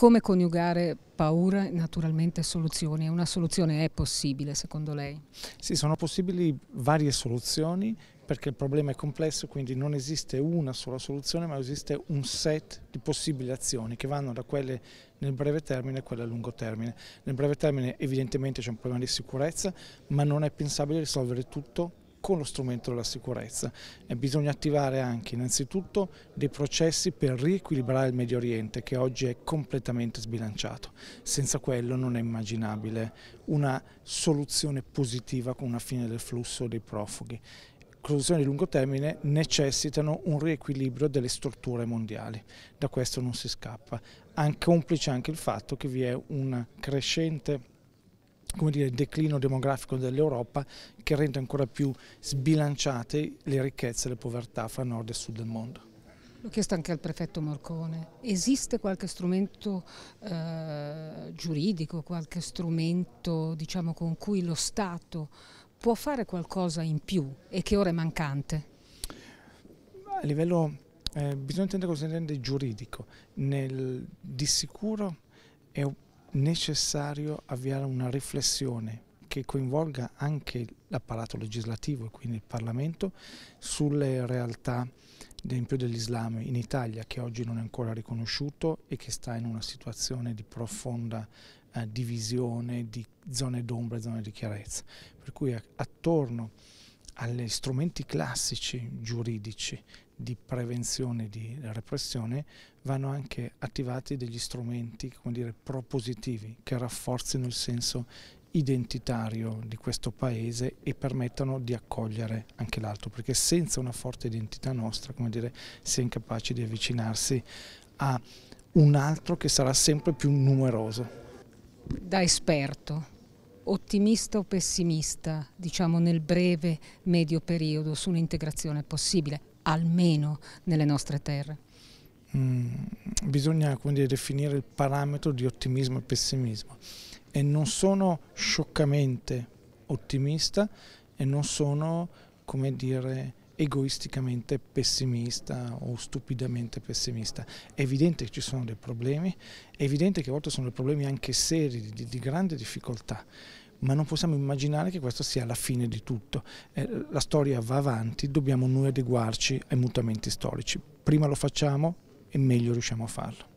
Come coniugare paura e naturalmente soluzioni? Una soluzione è possibile secondo lei? Sì, sono possibili varie soluzioni perché il problema è complesso, quindi non esiste una sola soluzione, ma esiste un set di possibili azioni che vanno da quelle nel breve termine a quelle a lungo termine. Nel breve termine evidentemente c'è un problema di sicurezza, ma non è pensabile risolvere tutto con lo strumento della sicurezza. E bisogna attivare anche innanzitutto dei processi per riequilibrare il Medio Oriente che oggi è completamente sbilanciato. Senza quello non è immaginabile una soluzione positiva con una fine del flusso dei profughi soluzioni di lungo termine necessitano un riequilibrio delle strutture mondiali. Da questo non si scappa, anche complice anche il fatto che vi è un crescente come dire, il declino demografico dell'Europa che rende ancora più sbilanciate le ricchezze e le povertà fra nord e sud del mondo. L'ho chiesto anche al prefetto Morcone, esiste qualche strumento eh, giuridico, qualche strumento diciamo, con cui lo Stato può fare qualcosa in più e che ora è mancante? A livello, eh, bisogna intendere cosa intende giuridico, Nel, di sicuro è un necessario avviare una riflessione che coinvolga anche l'apparato legislativo e quindi il Parlamento sulle realtà ad esempio dell'Islam in Italia che oggi non è ancora riconosciuto e che sta in una situazione di profonda eh, divisione di zone d'ombra e zone di chiarezza. Per cui attorno agli strumenti classici giuridici di prevenzione e di repressione vanno anche attivati degli strumenti dire, propositivi che rafforzino il senso identitario di questo paese e permettano di accogliere anche l'altro, perché senza una forte identità nostra, come dire, si è incapaci di avvicinarsi a un altro che sarà sempre più numeroso. Da esperto, ottimista o pessimista, diciamo nel breve medio periodo, sull'integrazione possibile? almeno nelle nostre terre. Mm, bisogna quindi definire il parametro di ottimismo e pessimismo e non sono scioccamente ottimista e non sono, come dire, egoisticamente pessimista o stupidamente pessimista. È evidente che ci sono dei problemi, è evidente che a volte sono dei problemi anche seri, di, di grande difficoltà ma non possiamo immaginare che questa sia la fine di tutto. Eh, la storia va avanti, dobbiamo noi adeguarci ai mutamenti storici. Prima lo facciamo e meglio riusciamo a farlo.